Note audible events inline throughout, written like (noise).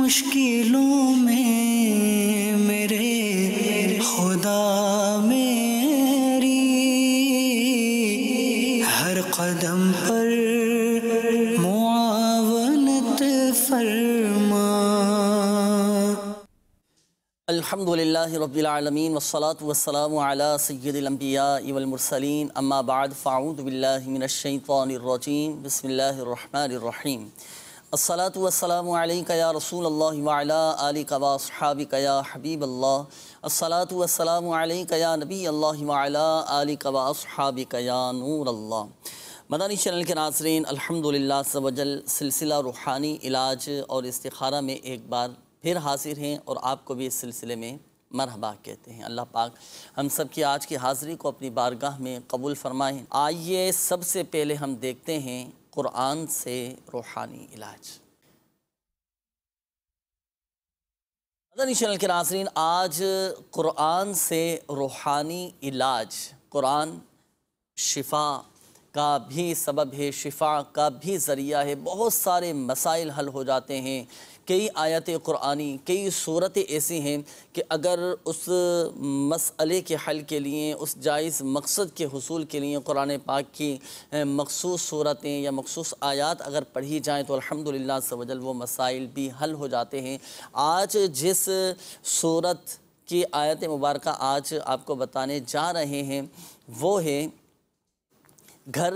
मुश्किलों में मेरे खुदा मेरी हर कदम पर मुआवनत फरमा अल्हम्दुलिल्लाह रब्बिल आलमीन वस्सलातु वस्सलामु अला सय्यिदिल अंबिया वल मुरसलीन अम्मा बाद फ़ाऊदु बिल्लाहि मिनश शैतानिर रजीम बिस्मिल्लाहिर रहमानिर रहीम असलात वसलाम या रसूल अल्लाह अली कवासहाबी कया हबीब अल्लाह असलात वसलाम या नबी अल्लाह अली कवासहाबी कया नूर अल्लाह मदानी चैनल के नाजरीन अल्हम्दुलिल्लाह सवजल सिलसिला रूहानी इलाज और इस्तारा में एक बार फिर हाजिर हैं और आपको भी इस सिलसिले में मरहबा कहते हैं अल्लाह पाक हम सब की आज की हाज़िरी को अपनी बारगाह में कबूल फरमाएं आइए सबसे पहले हम देखते हैं क़ुरान से रूहानी इलाज मदनी चैनल के नाजरीन आज क़ुरान से रूहानी इलाज क़ुरान शिफा का भी सबब है शिफा का भी ज़रिया है बहुत सारे मसाइल हल हो जाते हैं कई आयत क़ुरानी कई सूरतें ऐसी हैं कि अगर उस मसले के हल के लिए उस जायज़ मकसद के हसूल के लिए कुरान पाक की मखसूस सूरतें या मखसूस आयात अगर पढ़ी जाएँ तो अलहमदिल्ला वजल वो मसाइल भी हल हो जाते हैं आज जिस सूरत की आयत मुबारक आज आपको बताने जा रहे हैं वो है घर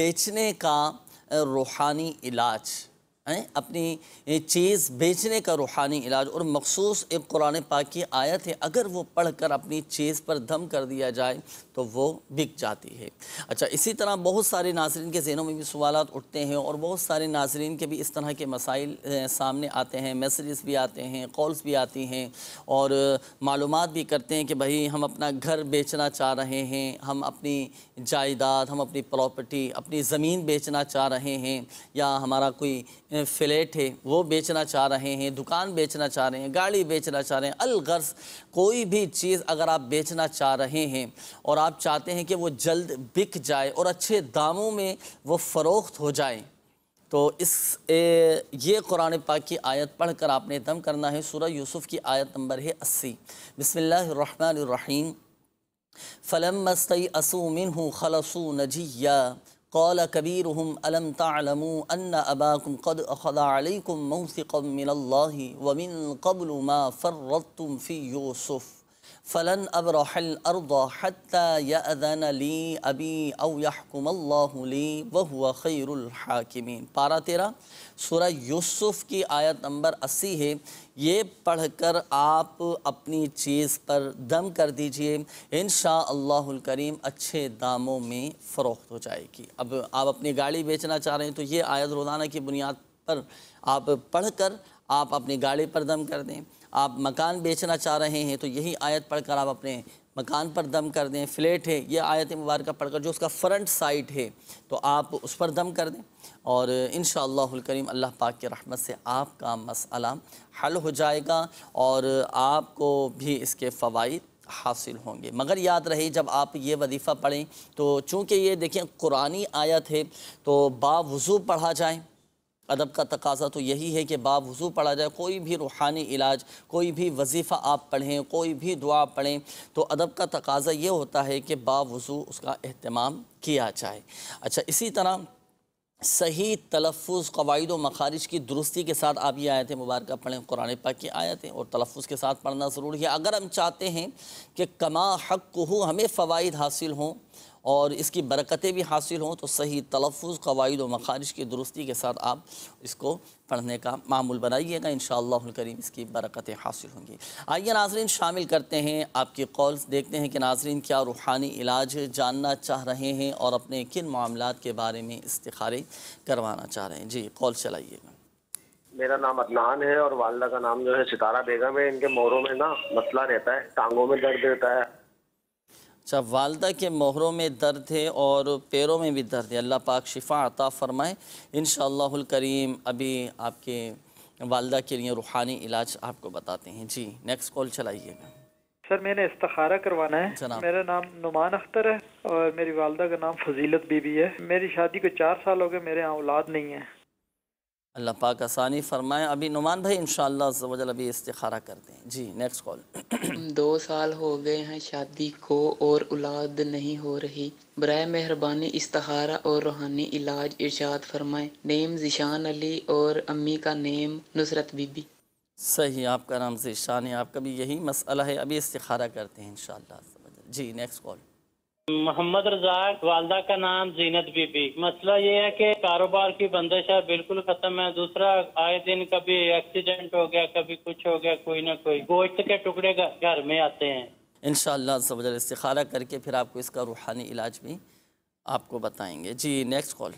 बेचने का रूहानी इलाज हैं अपनी चीज़ बेचने का रूहानी इलाज और मखसूस एक कुरान पाक की आयत है अगर वो पढ़ कर अपनी चीज़ पर दम कर दिया जाए तो वो बिक जाती है अच्छा इसी तरह बहुत सारे नाजरन के जहनों में भी सवाल उठते हैं और बहुत सारे नाजरन के भी इस तरह के मसाइल सामने आते हैं मैसेज भी आते हैं कॉल्स भी आती हैं और मालूम भी करते हैं कि भाई हम अपना घर बेचना चाह रहे हैं हम अपनी जायदाद हम अपनी प्रॉपर्टी अपनी ज़मीन बेचना चाह रहे हैं या हमारा कोई फ्लैट है वो बेचना चाह रहे हैं दुकान बेचना चाह रहे हैं गाड़ी बेचना चाह रहे हैं अलगर्ज कोई भी चीज़ अगर आप बेचना चाह रहे हैं और आप चाहते हैं कि वो जल्द बिक जाए और अच्छे दामों में वो फ़रोख्त हो जाए तो इस ए, ये कुरान पाक की आयत पढ़कर आपने दम करना है सूरह यूसुफ़ की आयत नंबर है अस्सी बसमीम फ़लम मस्तई असूमिन हूँ खलसू नजिया قال كبيرهم ألم تعلموا أن أباكم قد أخذ عليكم موثقا من الله ومن قبل ما فرطتم في يوسف फ़लन अब रहल अर्दान ली अबी अवकमल्ली वह खैरहाकिमीन पारा तेरा सूर यूसुफ़ की आयत नंबर अस्सी है ये पढ़ कर आप अपनी चीज़ पर दम कर दीजिए इन करीम अच्छे दामों में फ़रोख्त हो जाएगी अब आप अपनी गाड़ी बेचना चाह रहे हैं तो ये आयत रोज़ाना की बुनियाद पर आप पढ़ कर आप अपनी गाड़ी पर दम कर दें आप मकान बेचना चाह रहे हैं तो यही आयत पढ़कर आप अपने मकान पर दम कर दें फ्लैट है यह आयत मुबारक पढ़कर जो उसका फ्रंट साइड है तो आप उस पर दम कर दें और इन करीम अल्लाह पाक की रहमत से आपका मसला हल हो जाएगा और आपको भी इसके फ़वाद हासिल होंगे मगर याद रहे जब आप ये वजीफ़ा पढ़ें तो चूँकि ये देखें कुरानी आयत है तो बावज़ू पढ़ा जाए अदब का तकाजा तो यही है कि बाब वजू पढ़ा जाए कोई भी रूहानी इलाज कोई भी वजीफ़ा आप पढ़ें कोई भी दुआ पढ़ें तो अदब का तकाजा ये होता है कि बाब वजू उसका अहतमाम किया जाए अच्छा इसी तरह सही तलफ़ कवायद व मखारिज की दुरुस्ती के साथ आप ये थे मुबारक पढ़ें कुरान पाक की आयतें और तलफ़ के साथ पढ़ना ज़रूरी है अगर हम चाहते हैं कि कमा हक हो हमें फ़वाद हासिल हों और इसकी बरकतें भी हासिल हों तो सही तलफ़ कवायद व मखारिज की दुरुस्ती के साथ आप इसको पढ़ने का मामूल बनाइएगा इन करीम इसकी बरकतें हासिल होंगी आइए नाजरन शामिल करते हैं आपके कॉल देखते हैं कि नाजरन क्या रूहानी इलाज जानना चाह रहे हैं और अपने किन मामला के बारे में इस्तारे करवाना चाह रहे हैं जी कॉल चलाइएगा मेरा नाम अदनान है और वालदा का नाम जो है सितारा बेगम है इनके मोरों में ना मसला रहता है टांगों में दर्द रहता है अच्छा वालदा के मोहरों में दर्द है और पैरों में भी दर्द है अल्लाह पाक शिफा अता फ़रमाए इन करीम अभी आपके वालदा के लिए रूहानी इलाज आपको बताते हैं जी नेक्स्ट कॉल चलाइएगा सर मैंने इस्तारा करवाना है मेरा नाम नुमान अख्तर है और मेरी वालदा का नाम फजीलत बीबी है मेरी शादी को चार साल हो गए मेरे यहाँ औलाद नहीं है अल्लाह पाक आसानी फरमाए अभी नुमान भाई इन शजल अभी इस्तारा करते हैं जी नेक्स्ट कॉल (clears throat) दो साल हो गए हैं शादी को और औलाद नहीं हो रही बर मेहरबानी इस्तारा और रूहानी इलाज इर्शाद फरमाए नेम जिशान अली और अम्मी का नेम नुसरत बीबी सही आपका नाम जिशान है आपका भी यही मसला है अभी इस्तारा करते हैं इन जी नेक्स्ट कॉल मोहम्मद रजाक वालदा का नाम जीनत बीबी मसला ये है कि कारोबार की बंदिश है बिल्कुल खत्म है दूसरा आए दिन कभी एक्सीडेंट हो गया कभी कुछ हो गया कोई ना कोई गोश्त के टुकड़े घर में आते हैं इन शजल इस्तारा करके फिर आपको इसका रूहानी इलाज भी आपको बताएंगे जी नेक्स्ट कॉल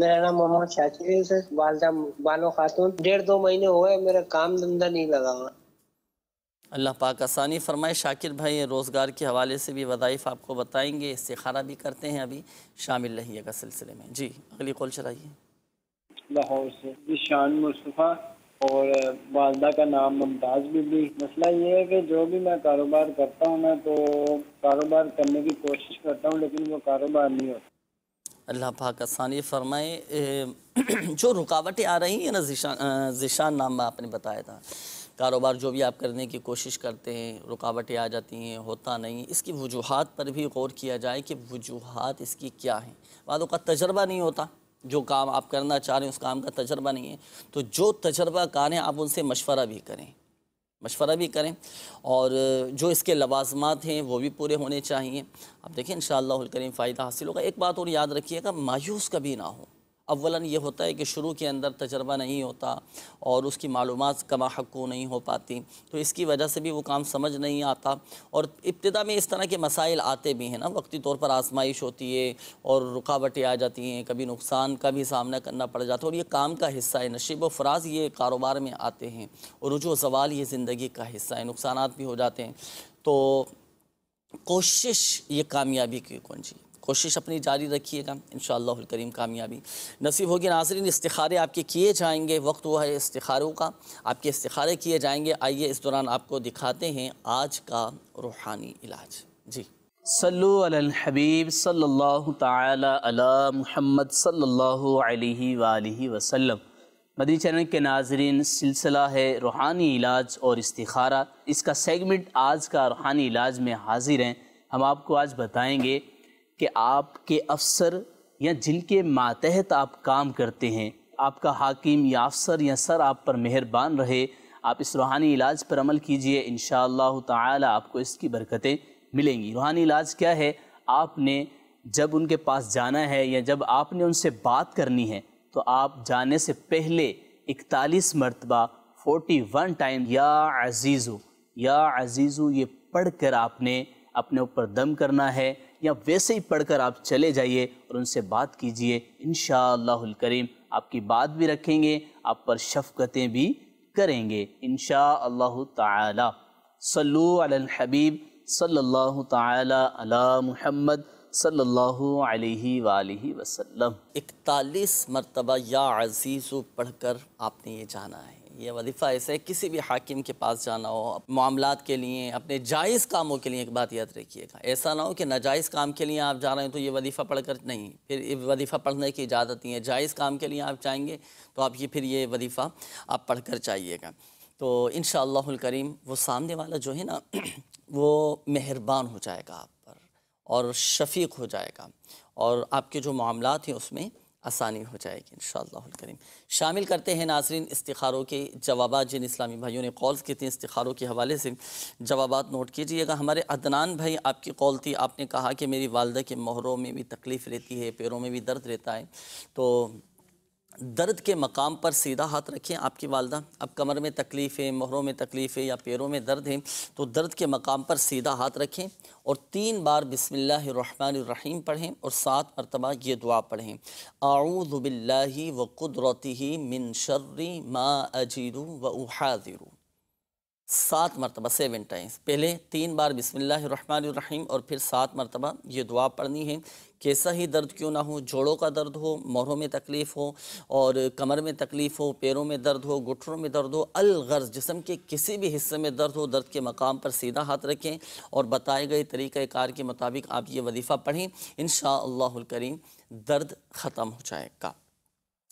मेरा नाम मोहम्मद शाकिर है वालदा बानो खातून डेढ़ दो महीने हो गए मेरा काम धंधा नहीं लगा हुआ अल्लाह पाक आसानी फरमाए शाकिर भाई रोज़गार के हवाले से भी वज़ाइफ आपको बताएंगे खारा भी करते हैं अभी शामिल रहिएगा सिलसिले में जी अगली कॉल चलाइए लाहौर से शान मुस्तफ़ा और वालदा का नाम मुमताज़ बीबी मसला ये है कि जो भी मैं कारोबार करता हूँ मैं तो कारोबार करने की कोशिश करता हूँ लेकिन वो कारोबार नहीं होता अल्लाह पाक आसानी फरमाए (clears throat) जो रुकावटें आ रही हैं ना जिशान जिशान नाम आपने बताया था कारोबार जो भी आप करने की कोशिश करते हैं रुकावटें आ जाती हैं होता नहीं इसकी वजूहत पर भी गौर किया जाए कि वजूहत इसकी क्या हैं बाद का तजर्बा नहीं होता जो काम आप करना चाह रहे हैं उस काम का तजर्बा नहीं है तो जो तजर्बा कार हैं आप उनसे मशवरा भी करें मशवरा भी करें और जो इसके लवाजमात हैं वो भी पूरे होने चाहिए आप देखें इन करीम फ़ायदा हासिल होगा एक बात और याद रखिएगा मायूस कभी ना हो अवला ये होता है कि शुरू के अंदर तजर्बा नहीं होता और उसकी मालूम कमा हक़ों नहीं हो पाती तो इसकी वजह से भी वो काम समझ नहीं आता और इब्तदा में इस तरह के मसाइल आते भी हैं ना वक्ती तौर पर आजमाइश होती है और रुकावटें आ जाती हैं कभी नुकसान का भी सामना करना पड़ जाता है और ये काम का हिस्सा है नशीब व फराज ये कारोबार में आते हैं और रुझो सवाल ये ज़िंदगी का हिस्सा है नुकसान भी हो जाते हैं तो कोशिश ये कामयाबी की कौन जी कोशिश अपनी जारी रखिएगा इन करीम कामयाबी नसीब होगी नाजरीन इस्तारे आपके किए जाएंगे वक्त हुआ है इस्तारों का आपके इस्तारे किए जाएंगे आइए इस दौरान आपको दिखाते हैं आज का रूहानी इलाज जी सल्लुलहबीब सल्ला महमद सल्ला वसलम मदी चैनल के नाजरीन सिलसिला है रूहानी इलाज और इस्तारा इसका सेगमेंट आज का रूहानी इलाज में हाजिर हैं हम आपको आज बताएँगे कि आपके अफसर या जिनके मातहत आप काम करते हैं आपका हाकिम या अफसर या सर आप पर मेहरबान रहे आप इस रूहानी इलाज पर अमल कीजिए इन ताला आपको इसकी बरकतें मिलेंगी रूहानी इलाज क्या है आपने जब उनके पास जाना है या जब आपने उनसे बात करनी है तो आप जाने से पहले इकतालीस मरतबा फोटी वन टाइम या अजीज़ो या अजीज़ो ये पढ़ कर आपने अपने ऊपर दम करना है या वैसे ही पढ़कर आप चले जाइए और उनसे बात कीजिए इन करीम आपकी बात भी रखेंगे आप पर शफकतें भी करेंगे इन सल्लु अल हबीब सल्लल्लाहु ताला अला मुहम्मद सल्लल्लाहु अलैहि वालैहि वसल्लम इकतालीस मरतबा या अजीज़ पढ़कर आपने ये जाना है ये वजीफ़ा ऐसा है किसी भी हाकिम के पास जाना हो मामला के लिए अपने जायज़ कामों के लिए एक बात याद रखिएगा ऐसा ना हो कि नाजायज़ काम के लिए आप जा रहे हैं तो ये वजीफ़ा पढ़कर नहीं फिर ये वजीफ़ा पढ़ने की इजाज़त नहीं है जायज़ काम के लिए आप जाएंगे तो आप ये फिर ये वजीफ़ा आप पढ़ कर जाइएगा तो इन करीम वो सामने वाला जो है ना (clears throat) वो मेहरबान हो जाएगा आप पर और शफीक हो जाएगा और आपके जो मामला हैं उसमें आसानी हो जाएगी इन करीम शामिल करते हैं नाजरन इस्तारों के जवाब जिन इस्लामी भाइयों ने कॉल्स की थी इस्तारों के हवाले से जवाब नोट कीजिएगा हमारे अदनान भाई आपकी कॉल थी आपने कहा कि मेरी वालदा के मोहरों में भी तकलीफ़ रहती है पैरों में भी दर्द रहता है तो दर्द के मकाम पर सीधा हाथ रखें आपकी वालदा अब कमर में तकलीफ़ है मोहरों में तकलीफ़ है या पैरों में दर्द है तो दर्द के मकाम पर सीधा हाथ रखें और तीन बार बिसमीम पढ़ें और सात मरतबा ये दुआ पढ़ें आऊज़बिल्ला व कुदरती ही मिन शर्री मा अजीरू व उहादिरू सात मरतबा सेवन टाइम्स पहले तीन बार बिसमीम और फिर सात मरतबा ये दुआ पढ़नी है कैसा ही दर्द क्यों ना हो जोड़ों का दर्द हो मोरों में तकलीफ़ हो और कमर में तकलीफ़ हो पैरों में दर्द हो घुटनों में दर्द हो अलगर्ज जिसम के किसी भी हिस्से में दर्द हो दर्द के मकाम पर सीधा हाथ रखें और बताए गए तरीक़ाकार के मुताबिक आप ये वजीफ़ा पढ़ें इन करीम दर्द ख़त्म हो जाएगा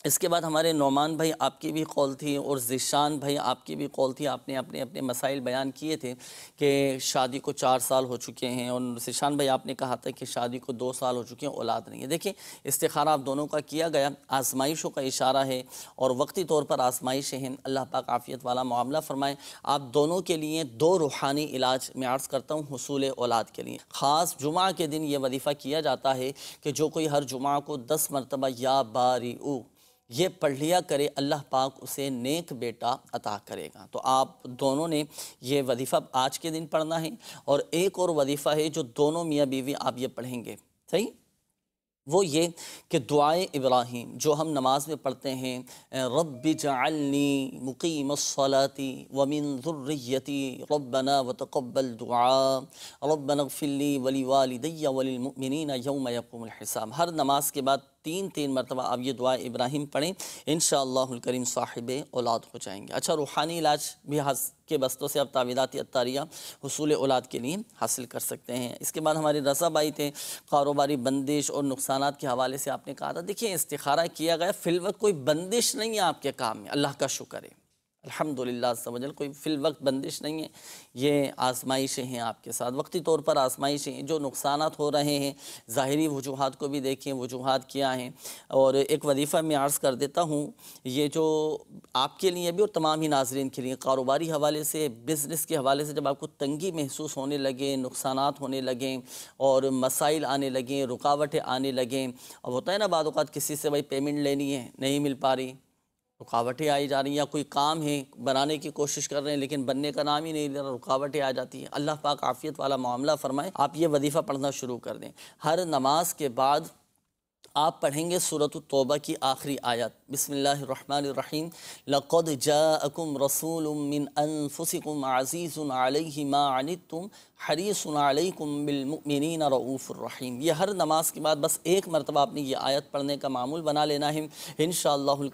इसके बाद हमारे नौमान भाई आपकी भी कॉल थी और ज़िशान भाई आपकी भी कॉल थी आपने अपने अपने मसाइल बयान किए थे कि शादी को चार साल हो चुके हैं और ज़िशान भाई आपने कहा था कि शादी को दो साल हो चुके हैं औलाद नहीं है देखिए इस्तारा आप दोनों का किया गया आजमाइशों का इशारा है और वक्ती तौर पर आजमाइशें हैं अल्लाह पाक आफ़ियत वाला मामला फ़रमाएँ आप दोनों के लिए दो रूहानी इलाज मैं अर्ज़ करता हूँ हसूल औलाद के लिए ख़ास जुमा के दिन ये वजीफ़ा किया जाता है कि जो कोई हर जुमा को दस मरतबा या बारी ये पढ़ लिया करे अल्लाह पाक उसे नेक बेटा अता करेगा तो आप दोनों ने ये वजीफ़ा आज के दिन पढ़ना है और एक और वजीफ़ा है जो दोनों मियाँ बीवी आप ये पढ़ेंगे सही वो ये कि दुआए इब्राहिम जो हम नमाज में पढ़ते हैं रब जालनी मुकीम सलाती वमिन ज़ुर्रियती रबना व तकबल दुआ रबन फिल्ली वली वालदैया वलिमिन यौम यकूम हिसाब हर नमाज के बाद तीन तीन मरतबा आप ये दुआ इब्राहिम पढ़ें इन करीम साहिब औलाद हो जाएंगे अच्छा रूहानी इलाज भी हाज के बस्तों से आप तावीदाती अतारिया हसूल औलाद के लिए हासिल कर सकते हैं इसके बाद हमारी रसाबाई थे कारोबारी बंदिश और नुकसान के हवाले से आपने कहा था देखिए इस्तारा किया गया फिलवत कोई बंदिश नहीं है आपके काम में अल्लाह का शुक्र है अल्हम्दुलिल्लाह समझल कोई फिल वक्त बंदिश नहीं है ये आजमाइशें हैं आपके साथ वक्ती तौर पर आजमाइशें हैं जो नुकसान हो रहे हैं ज़ाहरी वजूहत को भी देखें वजूहत क्या हैं और एक वजीफ़ा मैं अर्ज़ कर देता हूँ ये जो आपके लिए भी और तमाम ही नाजरन के लिए कारोबारी हवाले से बिज़नेस के हवाले से जब आपको तंगी महसूस होने लगे नुकसान होने लगें और मसाइल आने लगें रुकावटें आने लगें अब होता है ना बाद किसी से भाई पेमेंट लेनी है नहीं मिल पा रही रुकावटें आई जा रही हैं या कोई काम है बनाने की कोशिश कर रहे हैं लेकिन बनने का नाम ही नहीं ले रहा रुकावटें आ जाती हैं अल्लाह पाक आफियत वाला मामला फरमाए आप ये वजीफ़ा पढ़ना शुरू कर दें हर नमाज के बाद आप पढ़ेंगे सूरत तोबा की आखिरी आयत बसमीम लक़द जम रसूल मिन अनफुसिकुम आज़ीज़ अलैहि मा अनितुम हरीसन अलैकुम बिलमिन रऊफ़ुररहीम यह हर नमाज के बाद बस एक मरतबा आपने ये आयत पढ़ने का मामूल बना लेना है इन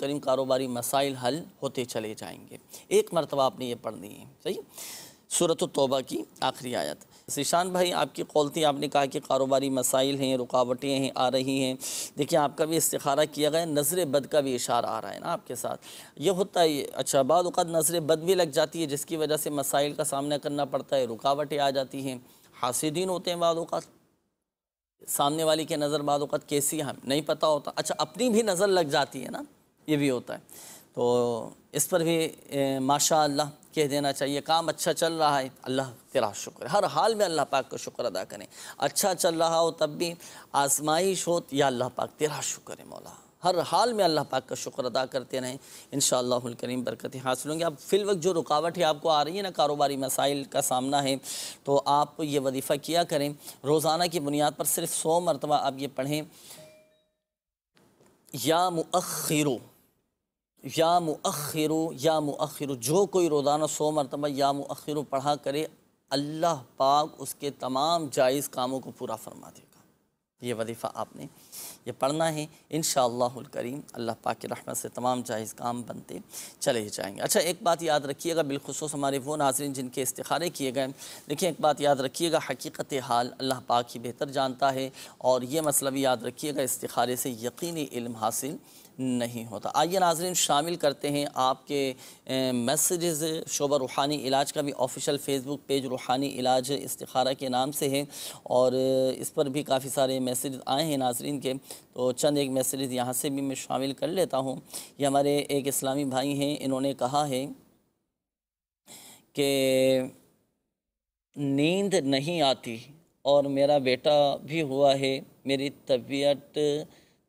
करीम कारोबारी मसाइल हल होते चले जाएंगे एक मरतबा आपने ये पढ़नी है सही सूरत तोबा की आखिरी आयत शीशान भाई आपकी कौलती आपने कहा कि कारोबारी मसाइल हैं रुकावटें हैं आ रही हैं देखिए आपका भी इस्तारा किया गया नज़र बद का भी इशारा आ रहा है ना आपके साथ ये होता है अच्छा बाद नज़र बद भी लग जाती है जिसकी वजह से मसाइल का सामना करना पड़ता है रुकावटें आ जाती हैं हासिदीन होते हैं बाद अवत सामने वाली की नज़र बाद कैसी हम नहीं पता होता अच्छा अपनी भी नज़र लग जाती है ना ये भी होता है तो इस पर भी माशा कह देना चाहिए काम अच्छा चल रहा है अल्लाह तेरा शुक्र हर हाल में अल्लाह पाक का शुक्र अदा करें अच्छा चल रहा हो तब भी आजमाइश हो तो या अल्लाह पाक तेरा शुक्र है मौला हर हाल में अल्लाह पाक का शुक्र अदा करते रहें इन करीम बरकतें हासिल होंगी अब फिल वक्त जो रुकावट है आपको आ रही है ना कारोबारी मसाइल का सामना है तो आप ये वजीफ़ा किया करें रोज़ाना की बुनियाद पर सिर्फ सौ मरतबा आप ये पढ़ें या मुखिरों या मुखिर या मुखिर जो कोई रोज़ाना सो मरतबा या मुखिर पढ़ा करे अल्लाह पाक उसके तमाम जायज़ कामों को पूरा फरमा देगा ये वजीफ़ा आपने ये पढ़ना है इन करीम अल्लाह पाक के रहमत से तमाम जायज़ काम बनते चले ही जाएंगे अच्छा एक बात याद रखिएगा बिलखसूस हमारे वो नाजरन जिनके इस्तारे किए गए देखिए एक बात याद रखिएगा हकीकत हाल अल्लाह पाक ही बेहतर जानता है और ये मसला भी याद रखिएगा इस्तारे से यकीनी इल्म हासिल नहीं होता आइए नाजरन शामिल करते हैं आपके मैसेजेस शोबा रूहानी इलाज का भी ऑफिशियल फेसबुक पेज रूहानी इलाज इस्तारा के नाम से है और इस पर भी काफ़ी सारे मैसेज आए हैं नाजरन के तो चंद एक मैसेज यहाँ से भी मैं शामिल कर लेता हूँ ये हमारे एक इस्लामी भाई हैं इन्होंने कहा है कि नींद नहीं आती और मेरा बेटा भी हुआ है मेरी तबीयत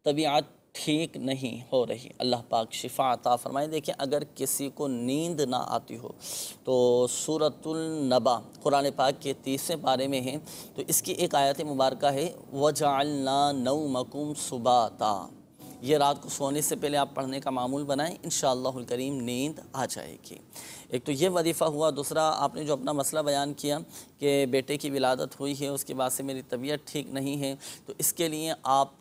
तबीयत ठीक नहीं हो रही अल्लाह पाक शिफा अता फरमाए देखिए अगर किसी को नींद ना आती हो तो सूरतुलनबा कुरान पाक के तीसरे बारे में है तो इसकी एक आयत मुबारक है वजालना नौ मकुम सुबाता ये रात को सोने से पहले आप पढ़ने का मामूल बनाएं इन करीम नींद आ जाएगी एक तो ये वजीफ़ा हुआ दूसरा आपने जो अपना मसला बयान किया कि बेटे की विलादत हुई है उसके बाद से मेरी तबीयत ठीक नहीं है तो इसके लिए आप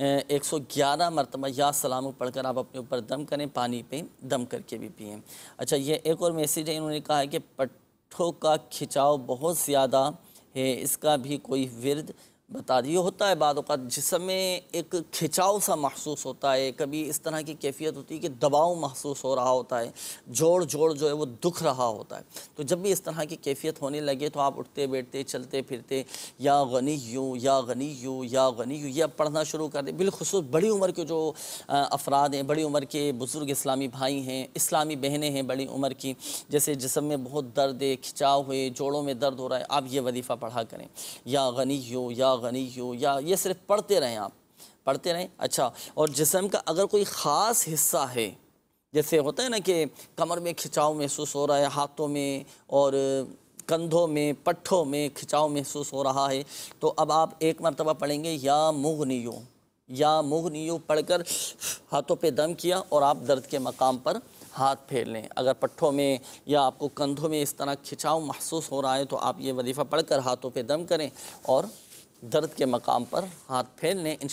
एक सौ ग्यारह मरतबा या सलाम पढ़ कर आप अपने ऊपर दम करें पानी पे दम करके भी पिए अच्छा ये एक और मैसेज है इन्होंने कहा है कि पट्ठों का खिंचाव बहुत ज़्यादा है इसका भी कोई विरद बता दिए होता है बाद जिसम में एक खिंचाव सा महसूस होता है कभी इस तरह की कैफियत होती है कि दबाव महसूस हो रहा होता है जोड़ जोड़ जो है वो दुख रहा होता है तो जब भी इस तरह की कैफियत होने लगे तो आप उठते बैठते चलते फिरते या गनी यूँ या गनी यूँ या गनी यूँ या पढ़ना शुरू कर दें बिलखसूस बड़ी उम्र के जो अफराद हैं बड़ी उम्र के बुज़ुर्ग इस्लामी भाई हैं इस्लामी बहनें हैं बड़ी उम्र की जैसे जिसम में बहुत दर्द है खिंचाव हुए जोड़ों में दर्द हो रहा है आप ये वजीफ़ा पढ़ा करें या गनी यूँ या गनी हो या ये सिर्फ पढ़ते रहें आप पढ़ते रहें अच्छा और जिसम का अगर कोई ख़ास हिस्सा है जैसे होता है ना कि कमर में खिंचाव महसूस हो रहा है हाथों में और कंधों में पट्ठों में खिंचाव महसूस हो रहा है तो अब आप एक मरतबा पढ़ेंगे या मुगनियो या पढ़ पढ़कर हाथों पे दम किया और आप दर्द के मकाम पर हाथ फेर लें अगर पट्ठों में या आपको कंधों में इस तरह खिंचाव महसूस हो रहा है तो आप ये वजीफ़ा पढ़कर हाथों पे दम करें और दर्द के मकाम पर हाथ फेर लें इन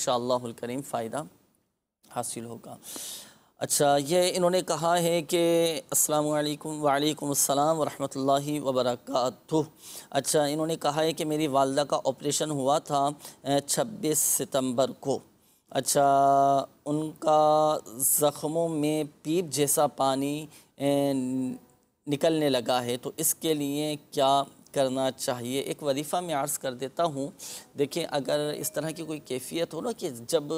करीम फ़ायदा हासिल होगा अच्छा ये इन्होंने कहा है कि अस्सलाम वालेकुम वालेकुम अस्सलाम वरहमतुल्लाहि अच्छा इन्होंने कहा है कि मेरी वालदा का ऑपरेशन हुआ था 26 सितंबर को अच्छा उनका जख्मों में पीप जैसा पानी निकलने लगा है तो इसके लिए क्या करना चाहिए एक वरीफ़ा मैं अर्ज़ कर देता हूँ देखिए अगर इस तरह की कोई कैफियत हो ना कि जब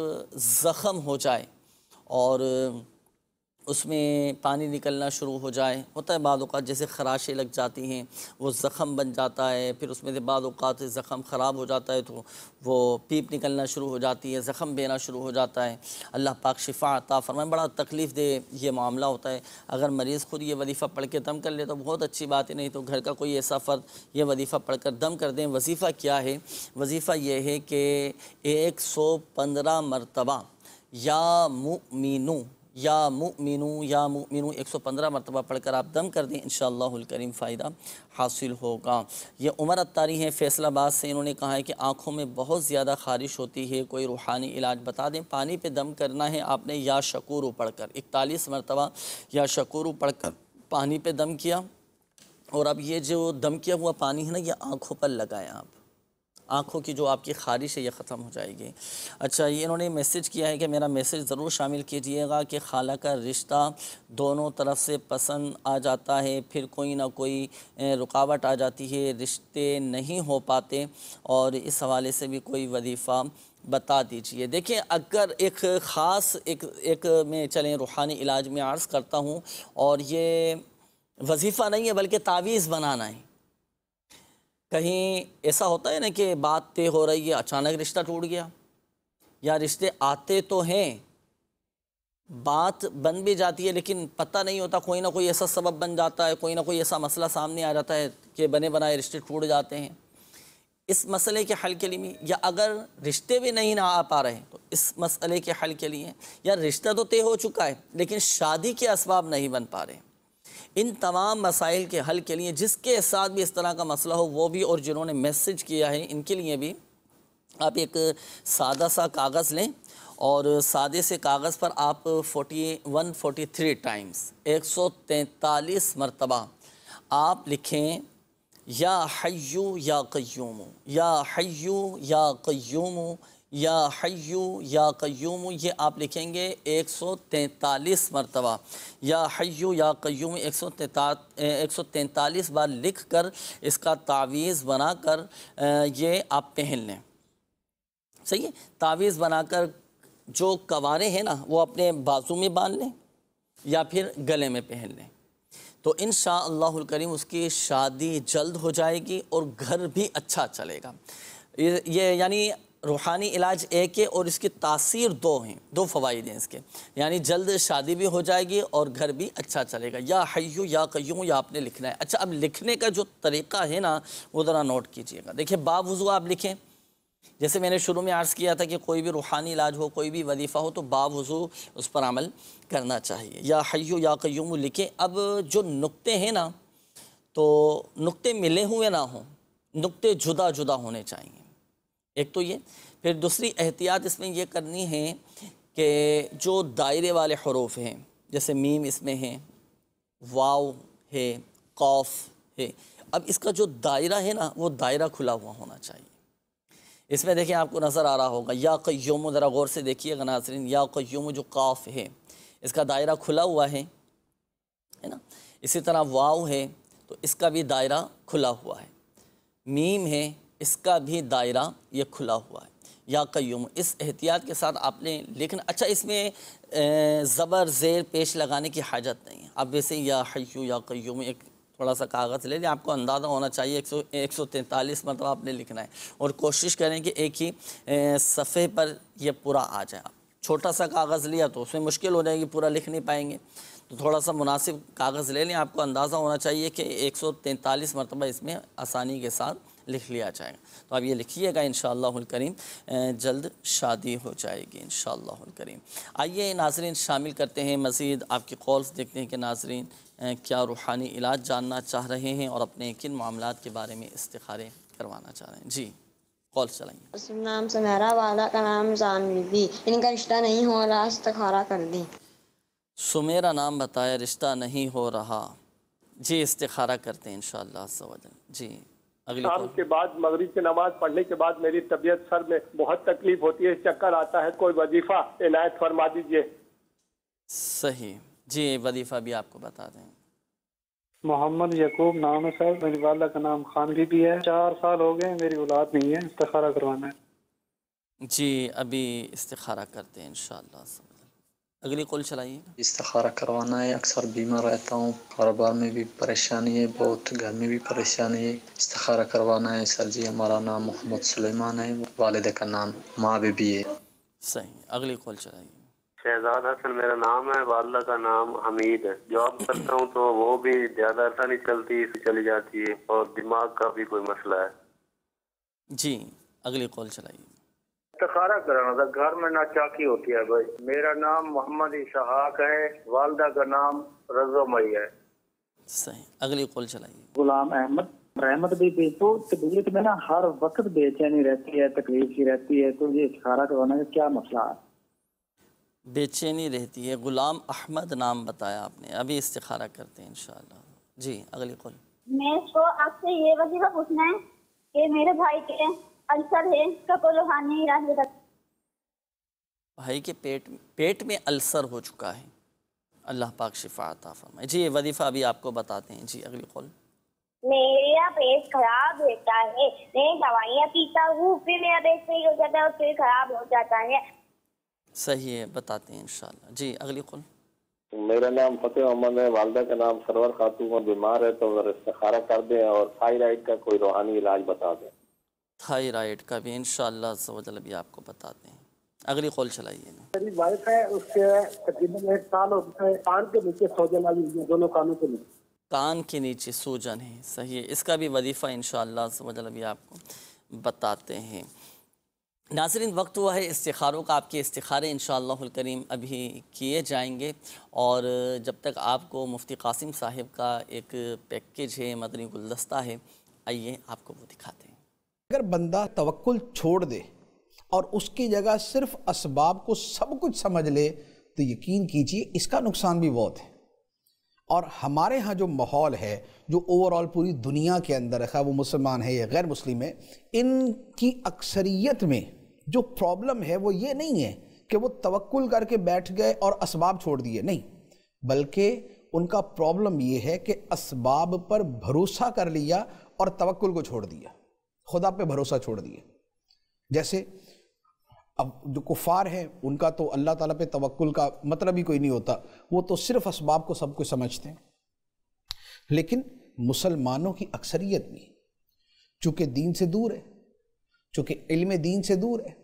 ज़ख़म हो जाए और उसमें पानी निकलना शुरू हो जाए होता है बाद अवत जैसे खराशें लग जाती हैं वो ज़ख़म बन जाता है फिर उसमें से बाद अवत ज़ख़म ख़राब हो जाता है तो वो पीप निकलना शुरू हो जाती है ज़ख़म बेना शुरू हो जाता है अल्लाह पाक शिफा आता फरमाए बड़ा तकलीफ़ दे ये मामला होता है अगर मरीज़ ख़ुद ये वजीफ़ा पढ़ के दम कर ले तो बहुत अच्छी बात है नहीं तो घर का कोई ऐसा फ़र्द यह वजीफ़ा पढ़ कर दम कर दें वजीफ़ा क्या है वजीफ़ा यह है कि एक सौ पंद्रह मरतबा या मीनू या मुमिनू या मुमिनू 115 मरतबा पढ़कर आप दम कर दें इन करीम फ़ायदा हासिल होगा ये उमर अतारी हैं फैसलाबाद से इन्होंने कहा है कि आँखों में बहुत ज़्यादा खारिश होती है कोई रूहानी इलाज बता दें पानी पे दम करना है आपने या पढ़ पढ़कर इकतालीस मरतबा या पढ़ पढ़कर पानी पे दम किया और अब ये जो दम किया हुआ पानी है ना ये आँखों पर लगाएं आप आँखों की जो आपकी खारिश है ये ख़त्म हो जाएगी अच्छा ये इन्होंने मैसेज किया है कि मेरा मैसेज ज़रूर शामिल कीजिएगा कि खाला का रिश्ता दोनों तरफ से पसंद आ जाता है फिर कोई ना कोई रुकावट आ जाती है रिश्ते नहीं हो पाते और इस हवाले से भी कोई वजीफ़ा बता दीजिए देखिए अगर एक ख़ास एक एक मैं चलें रूहानी इलाज में आर्स करता हूँ और ये वजीफ़ा नहीं है बल्कि तावीज़ बनाना है कहीं ऐसा होता है ना कि बात तय हो रही है अचानक रिश्ता टूट गया या रिश्ते आते तो हैं बात बन भी जाती है लेकिन पता नहीं होता कोई ना कोई ऐसा सबब बन जाता है कोई ना कोई ऐसा मसला सामने आ जाता है कि बने बनाए रिश्ते टूट जाते हैं इस मसले के हल के लिए या अगर रिश्ते भी नहीं ना आ पा रहे तो इस मसले के हल के लिए या रिश्ता तो तय हो चुका है लेकिन शादी के इसबाब नहीं बन पा रहे इन तमाम मसाइल के हल के लिए जिसके साथ भी इस तरह का मसला हो वो भी और जिन्होंने मैसेज किया है इनके लिए भी आप एक सादा सा कागज़ लें और सादे से कागज़ पर आप 41 43 टाइम्स 143 मरतबा आप लिखें या हय्यू या क्यूमू या हयू या क्यूमू या हयू या क़यूम ये आप लिखेंगे एक सौ तैंतालीस मरतबा या हयू या क़यूम एक सौ एक सौ तैंतालीस बार लिख कर इसका तावीज़ बना कर ये आप पहन लें सही है तावीज़ बनाकर जो कवारे हैं ना वो अपने बाजू में बांध लें या फिर गले में पहन लें तो इन करीम उसकी शादी जल्द हो जाएगी और घर भी अच्छा चलेगा ये यानी रूहानी इलाज एक है और इसकी तासीर दो हैं दो फ़वाद हैं इसके यानी जल्द शादी भी हो जाएगी और घर भी अच्छा चलेगा या हयू या कयूँ या आपने लिखना है अच्छा अब लिखने का जो तरीका है ना वो ज़रा नोट कीजिएगा देखिए बावज़ू आप लिखें जैसे मैंने शुरू में आर्ज़ किया था कि कोई भी रूहानी इलाज हो कोई भी वजीफ़ा हो तो बावज़ू उस पर अमल करना चाहिए या हयू या कयूँ लिखें अब जो नुकते हैं ना तो नुक़े मिले हुए ना हों नुक़े जुदा जुदा होने चाहिए एक तो ये फिर दूसरी एहतियात इसमें यह करनी है कि जो दायरे वाले हरूफ हैं जैसे मीम इसमें हैं वाव है कौफ है अब इसका जो दायरा है ना वो दायरा खुला हुआ होना चाहिए इसमें देखिए आपको नज़र आ रहा होगा या क्यूम ज़रा गौर से देखिएगा नाजरीन या क्यूम जो काफ है इसका दायरा खुला हुआ है है ना इसी तरह वाव है तो इसका भी दायरा खुला हुआ है मीम है इसका भी दायरा ये खुला हुआ है या कयूम इस एहतियात के साथ आपने लेकिन अच्छा इसमें ज़बर ज़ेर पेश लगाने की हाजत नहीं है आप वैसे या हयू या कयूम एक थोड़ा सा कागज़ ले लें आपको अंदाज़ा होना चाहिए एक सौ एक सौ तैंतालीस मतलब आपने लिखना है और कोशिश करें कि एक ही सफ़े पर यह पूरा आ जाए आप छोटा सा कागज़ लिया तो उसमें मुश्किल हो जाएगी पूरा लिख नहीं पाएंगे तो थोड़ा सा मुनासिब कागज़ ले लें आपको अंदाज़ा होना चाहिए कि एक सौ तैंतालीस मरतबा इसमें आसानी के साथ लिख लिया जाएगा तो आप ये लिखिएगा इन करीम जल्द शादी हो जाएगी इन करीम आइए नाजरन शामिल करते हैं मज़ीद आपके कॉल्स देखते हैं कि नाजरन क्या रूहानी इलाज जानना चाह रहे हैं और अपने किन मामला के बारे में इस्तारे करवाना चाह रहे हैं जी कॉल चलाइए नाम से वाला का नाम जानवी इनका रिश्ता नहीं हो रहा इस्तारा कर दी सुमेरा नाम बताया रिश्ता नहीं हो रहा जी इस्तारा करते हैं इन जी शाम के बाद मगरिब की नमाज पढ़ने के बाद मेरी तबीयत सर में बहुत तकलीफ होती है चक्कर आता है कोई वजीफा इनायत फरमा दीजिए सही जी वजीफा भी आपको बता दें मोहम्मद यकूब नाम है सर मेरी वाला का नाम खान भी, भी है चार साल हो गए मेरी औलाद नहीं है इस्तारा करवाना है जी अभी इस्तारा करते हैं इन अगली कॉल चलाइए इस्तखारा करवाना है अक्सर बीमार रहता हूँ कारोबार में भी परेशानी है बहुत घर में भी परेशानी है इस्तारा करवाना है सर जी हमारा नाम मोहम्मद सुलेमान है वालद का नाम माँ बेबी है सही अगली कॉल चलाइए शहजाद हसन मेरा नाम है वालदा का नाम हमीद है जॉब करता हूँ तो वो भी ज़्यादा ऐसा नहीं चलती चली जाती है और दिमाग का भी कोई मसला है जी अगली कॉल चलाइए तखारा कराना था घर में ना चाकी होती है भाई मेरा नाम मोहम्मद इसहाक है वालदा का नाम रजोमई है सही अगली कॉल चलाइए गुलाम अहमद रहमत भी थी तो तबीयत में ना हर वक्त बेचैनी रहती है तकलीफ ही रहती है तो ये इशारा करवाना का क्या मसला है बेचैनी रहती है गुलाम अहमद नाम बताया आपने अभी इस्तारा करते हैं इंशाल्लाह जी अगली कॉल मैं इसको आपसे ये वजीफा पूछना है कि मेरे भाई के अल्सर है कपो लोहानी भाई के पेट पेट में अल्सर हो चुका है अल्लाह पाक शिफा अता फरमाए जी वजीफा अभी आपको बताते हैं जी अगली कॉल मेरा पेट खराब रहता है मैं दवाइयाँ पीता हूँ फिर मेरा पेट सही हो जाता है और फिर खराब हो जाता है सही है बताते हैं इंशाल्लाह जी अगली कॉल मेरा नाम फतेह अहमद है वालदा का नाम सरवर खातून बीमार है तो अगर इस्तारा कर दें और थायराइड का कोई रूहानी इलाज बता दें थायराइड का भी इन शजल भी आपको बताते हैं अगली कॉल चलाइए मेरी वाइफ है उसके तकरीबन एक साल और कान के नीचे सूजन आ गई दोनों कानों के नीचे कान के नीचे सूजन है सही है इसका भी वजीफ़ा इन शजल अभी आपको बताते हैं नाजरीन वक्त हुआ है इस्तारों का आपके इस्तारे इन करीम अभी किए जाएंगे और जब तक आपको मुफ्ती कासिम साहब का एक पैकेज है मदनी गुलदस्ता है आइए आपको वो दिखाते हैं अगर बंदा तवक्ल छोड़ दे और उसकी जगह सिर्फ इसबाब को सब कुछ समझ ले तो यकीन कीजिए इसका नुकसान भी बहुत है और हमारे यहाँ जो माहौल है जो ओवरऑल पूरी दुनिया के अंदर है वो मुसलमान है या गैर मुस्लिम है इनकी अक्सरियत में जो प्रॉब्लम है वो ये नहीं है कि वो तवक्ल करके बैठ गए और इसबाब छोड़ दिए नहीं बल्कि उनका प्रॉब्लम ये है कि इसबाब पर भरोसा कर लिया और तवक्ल को छोड़ दिया खुदा पे भरोसा छोड़ दिए जैसे अब जो कुफार हैं उनका तो अल्लाह ताला पे तवक्ल का मतलब ही कोई नहीं होता वो तो सिर्फ इसबाब को सब कुछ समझते हैं लेकिन मुसलमानों की अक्सरियत भी चूँकि दीन से दूर है चूँकि इल्म दीन से दूर है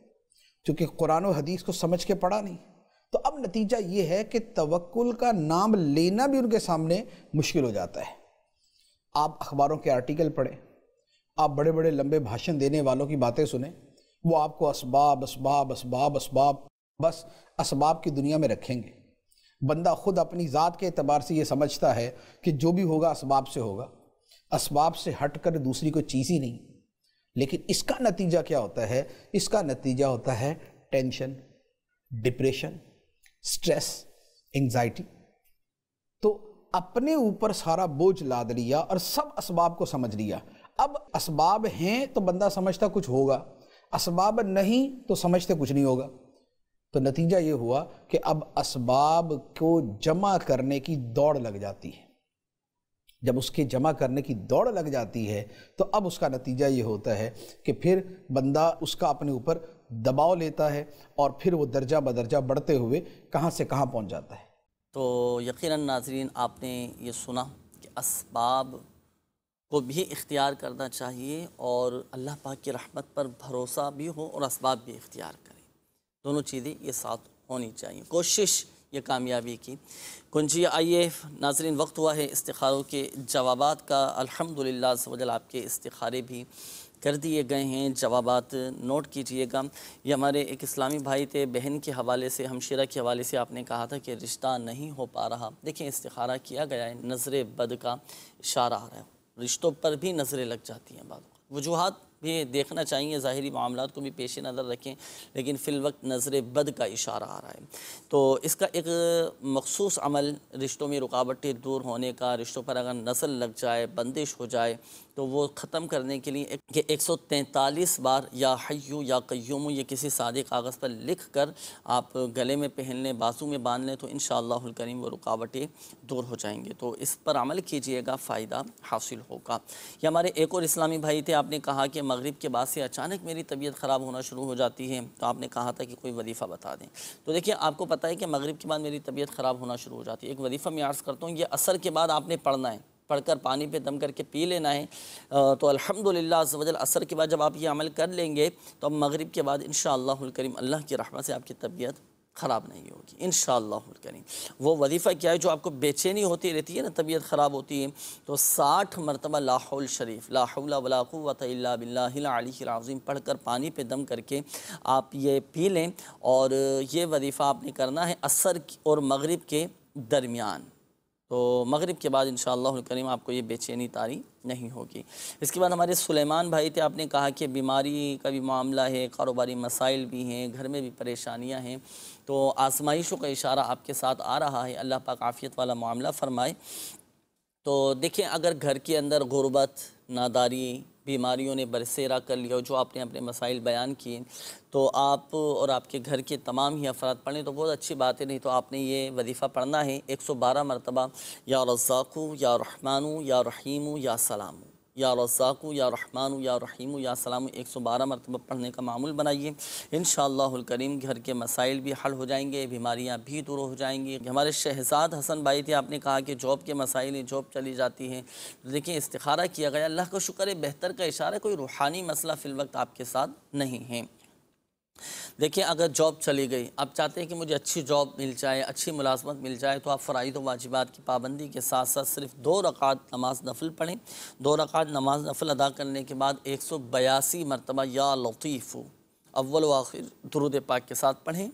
चूँकि कुरान और हदीस को समझ के पढ़ा नहीं तो अब नतीजा ये है कि तवक्ल का नाम लेना भी उनके सामने मुश्किल हो जाता है आप अखबारों के आर्टिकल पढ़ें आप बड़े बड़े लंबे भाषण देने वालों की बातें सुने वो आपको इसबाब इसबाब इसबाब इसबाब बस इसबाब की दुनिया में रखेंगे बंदा ख़ुद अपनी ज़ात के अतबार से ये समझता है कि जो भी होगा इसबाब से होगा इसबाब से हट कर दूसरी कोई चीज़ ही नहीं लेकिन इसका नतीजा क्या होता है इसका नतीजा होता है टेंशन डिप्रेशन स्ट्रेस एंग्जाइटी तो अपने ऊपर सारा बोझ लाद लिया और सब इसबाब को समझ लिया अब इसबाब हैं तो बंदा समझता कुछ होगा इसबाब नहीं तो समझते कुछ नहीं होगा तो नतीजा ये हुआ कि अब इसबाब को जमा करने की दौड़ लग जाती है जब उसके जमा करने की दौड़ लग जाती है तो अब उसका नतीजा ये होता है कि फिर बंदा उसका अपने ऊपर दबाव लेता है और फिर वो दर्जा बदर्जा बढ़ते हुए कहाँ से कहाँ पहुँच जाता है तो यकीन नाजरीन आपने ये सुना कि इसबाब को भी इख्तियार करना चाहिए और अल्लाह पाक की रहमत पर भरोसा भी हो और इसबाब भी इख्तियार करें दोनों चीज़ें ये साथ होनी चाहिए कोशिश ये कामयाबी की कुंजी आइए नाजरीन वक्त हुआ है इस्तारों के जवाब का अलहमदिल्ला वजल आपके इस्तारे भी कर दिए गए हैं जवाब नोट कीजिएगा ये हमारे एक इस्लामी भाई थे बहन के हवाले से हमशेरा के हवाले से आपने कहा था कि रिश्ता नहीं हो पा रहा देखें इस्तारा किया गया है नज़र बद का इशारा आ रहा है रिश्तों पर भी नज़रें लग जाती हैं बाद वजूहत भी देखना चाहिए ज़ाहरी मामला को भी पेश नज़र रखें लेकिन फ़िल वक्त नज़र बद का इशारा आ रहा है तो इसका एक मखसूस अमल रिश्तों में रुकावटें दूर होने का रिश्तों पर अगर नज़र लग जाए बंदिश हो जाए तो वो ख़त्म करने के लिए एक सौ तैंतालीस बार या हयू या कयूम ये किसी सादे कागज़ पर लिख कर आप गले में पहन लें बाजू में बांध लें तो इन करीम वो रुकावटें दूर हो जाएंगे तो इस पर अमल कीजिएगा फ़ायदा हासिल होगा ये हमारे एक और इस्लामी भाई थे आपने कहा कि मगरब के बाद से अचानक मेरी तबीयत ख़राब होना शुरू हो जाती है तो आपने कहा था कि कोई वजीफ़ा बता दें तो देखिए आपको पता है कि मगरब के बाद मेरी तबीयत ख़राब होना शुरू हो जाती है एक वजीफ़ा मैं अर्ज़ करता हूँ ये असर के बाद आपने पढ़ना है पढ़कर पानी पे दम करके पी लेना है तो अल्हम्दुलिल्लाह वजल असर के बाद जब आप ये अमल कर लेंगे तो अब मगरिब के बाद इन करीम अल्लाह की रहमत से आपकी तबीयत ख़राब नहीं होगी इन करीम वो वजीफ़ा क्या है जो आपको बेचैनी होती रहती है ना तबीयत ख़राब होती है तो साठ मरतबा लाहौल शरीफ लाहौल लाहौलावलाक़ुवतम पढ़ कर पानी पे दम करके आप ये पी लें और ये वजीफ़ा आपने करना है असर और मगरब के दरमियान तो मगरिब के बाद इन करीम आपको ये बेचैनी तारी नहीं होगी इसके बाद हमारे सुलेमान भाई थे आपने कहा कि बीमारी का भी मामला है कारोबारी मसाइल भी हैं घर में भी परेशानियां हैं तो आजमाइशों का इशारा आपके साथ आ रहा है अल्लाह पाक आफियत वाला मामला फरमाए तो देखें अगर घर के अंदर गुरबत नादारी बीमारियों ने बरसेरा कर लिया और जो आपने अपने मसाइल बयान किए तो आप और आपके घर के तमाम ही अफराद पढ़ें तो बहुत अच्छी बात है नहीं तो आपने ये वजीफ़ा पढ़ना है एक सौ बारह मरतबा या रज़ाकू या रहमानू या रहीमू या सलामू या रसाकू या रहमान या रहीम या सलाम एक सौ बारह मरतबा पढ़ने का मामूल बनाइए इन करीम घर के मसाइल भी हल हो जाएंगे बीमारियाँ भी दूर हो जाएंगी हमारे शहजाद हसन भाई थे आपने कहा कि जॉब के मसाइल हैं जॉब चली जाती हैं लेकिन इस्तारा किया गया अल्लाह का शुक्र बेहतर का इशारा कोई रूहानी मसला फ़िलवक्त आपके साथ नहीं है देखिए अगर जॉब चली गई आप चाहते हैं कि मुझे अच्छी जॉब मिल जाए अच्छी मुलाजमत मिल जाए तो आप फ़राइद वाजिबात की पाबंदी के साथ साथ सिर्फ दो रकात नमाज नफल पढ़ें दो रकात नमाज नफल अदा करने के बाद एक सौ बयासी मरतबा या लतीफ़ अव्वल आखिर दुरुद पाक के साथ पढ़ें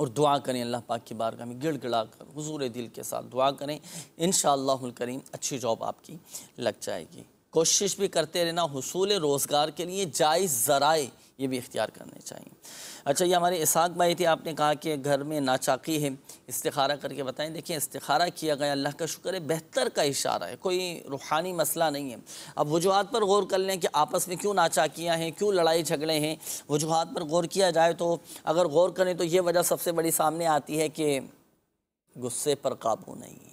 और दुआ करें अल्लाह पाक की बारगाह में गिड़ गिड़ा कर हजूर दिल के साथ दुआ करें इन करीम अच्छी जॉब आपकी लग जाएगी कोशिश भी करते रहना हसूल रोज़गार के लिए जायज़ ज़राए ये भी इख्तियार करने चाहिए अच्छा ये हमारे इसाक भाई थे आपने कहा कि घर में नाचाकी है इस्तारा करके बताएं देखिए इस्तारा किया गया अल्लाह का शुक्र है बेहतर का इशारा है कोई रूहानी मसला नहीं है अब वजूहत पर गौर कर लें कि आपस में क्यों नाचाकियाँ हैं क्यों लड़ाई झगड़े हैं वजूहत पर गौर किया जाए तो अगर गौर करें तो ये वजह सबसे बड़ी सामने आती है कि गुस्से पर काबू नहीं है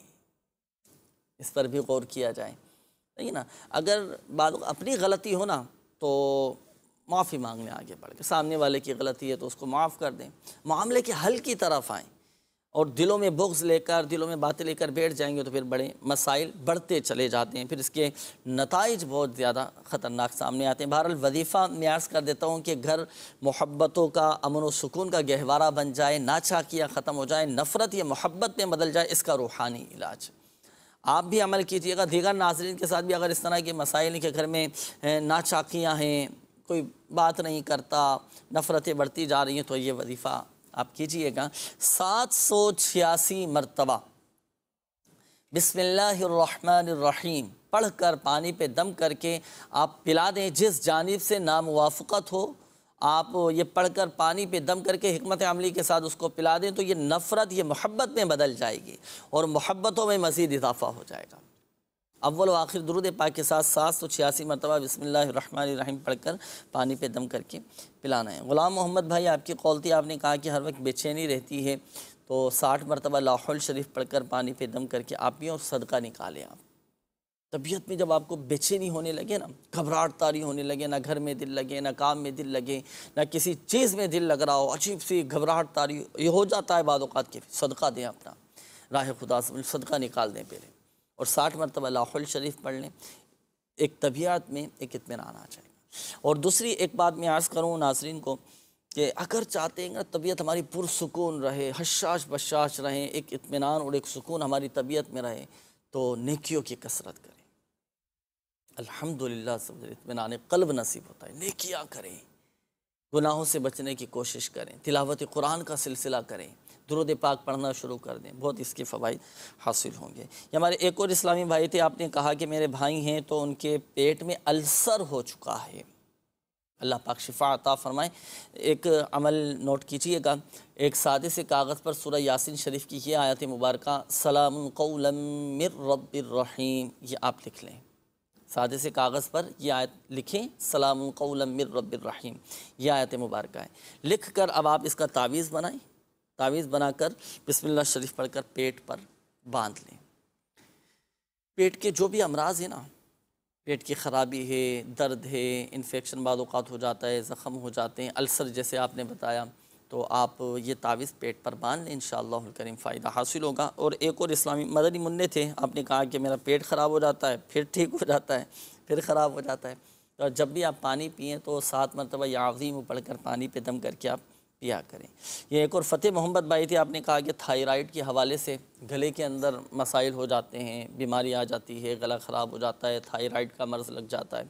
इस पर भी गौर किया जाए सही ना अगर बात अपनी गलती हो ना तो माफ़ी मांगने आगे बढ़ गए सामने वाले की गलती है तो उसको माफ़ कर दें मामले के हल की तरफ आएँ और दिलों में बुग्स लेकर दिलों में बातें लेकर बैठ जाएंगे तो फिर बड़े मसाइल बढ़ते चले जाते हैं फिर इसके नतज बहुत ज़्यादा ख़तरनाक सामने आते हैं बहरहाल वजीफ़ा मैं कर देता हूँ कि घर मोहब्बतों का अमन व सुकून का गहवारा बन जाए नाचाकियाँ ख़त्म हो जाए नफ़रत या मोहब्बत में बदल जाए इसका रूहानी इलाज आप भी अमल कीजिएगा दीगर नाजरन के साथ भी अगर इस तरह के मसाइल के घर में नाचाकियाँ हैं कोई बात नहीं करता नफ़रतें बढ़ती जा रही हैं तो ये वजीफ़ा आप कीजिएगा सात सौ छियासी मरतबा बिसमीम पढ़ कर पानी पे दम करके आप पिला दें जिस जानब से नामुआफ़त हो आप ये पढ़ कर पानी पे दम करके हमत अमली के साथ उसको पिला दें तो ये नफ़रत ये मोहब्बत में बदल जाएगी और मोहब्बतों में मज़ीद इजाफ़ा हो जाएगा अव्वल आखिर दुरुद पाक के साथ सात सौ छियासी मरतबा बसमीम पढ़ कर पानी पे दम करके पिलाना है ग़ुला मोहम्मद भाई आपकी कौलती आपने कहा कि हर वक्त बेचैनी रहती है तो साठ मरतबा लाहौल शरीफ पढ़ कर पानी पे दम करके आप पिए और सदका निकालें आप तबीयत में जब आपको बेचैनी होने लगे ना घबराहट तारी होने लगे ना घर में दिल लगे ना काम में दिल लगे ना किसी चीज़ में दिल लग रहा हो अजीब सी घबराहट तारी ये हो जाता है बाद के सदका दें अपना राह खुदा सदका निकाल दें पहले और साठ मरतबा लाहुल शरीफ पढ़ लें एक तबीयत में एक इतमान आ जाएगा और दूसरी एक बात मैं आर्ज़ करूँ नाजरीन को कि अगर चाहते हैं ना तबीयत हमारी पुरसकून रहे हशाश बशाश रहें एक इतमान और एक सुकून हमारी तबीयत में रहे तो नेकियों की कसरत करें अलहमदिल्ला सब इतमान कल्ब नसीब होता है नेकियाँ करें गुनाहों से बचने की कोशिश करें तिलावत कुरान का सिलसिला करें दुरुद पाक पढ़ना शुरू कर दें बहुत इसके फ़वाद हासिल होंगे ये हमारे एक और इस्लामी भाई थे आपने कहा कि मेरे भाई हैं तो उनके पेट में अल्सर हो चुका है अल्लाह पाक शिफा अता फ़रमाए एक अमल नोट कीजिएगा एक सादे से कागज़ पर सूरह यासिन शरीफ की ये आयत मुबारक सलामरबीम ये आप लिख लें सादे से कागज़ पर यह आयत लिखें सलामरबीम ये आयत मुबारक है लिख कर अब आप इसका तावीज़ बनाएं तावीज़ बनाकर बिस्मिल्लाह शरीफ पढ़कर पेट पर बांध लें पेट के जो भी अमराज हैं ना पेट की ख़राबी है दर्द है इन्फेक्शन बाद हो जाता है ज़ख़म हो जाते हैं अल्सर जैसे आपने बताया तो आप ये तावीज़ पेट पर बांध लें इन करीम फ़ायदा हासिल होगा और एक और इस्लामी मदनी मुन्ने थे आपने कहा कि मेरा पेट ख़राब हो जाता है फिर ठीक हो जाता है फिर ख़राब हो जाता है तो जब भी आप पानी पिए तो सात मरतबा या आज़ीम पढ़ कर पानी पे दम करके आप पिया करें यह एक और फ़तेह मोहम्मद भाई थी आपने कहा कि थायराइड के हवाले से गले के अंदर मसाइल हो जाते हैं बीमारी आ जाती है गला ख़राब हो जाता है थायराइड का मर्ज़ लग जाता है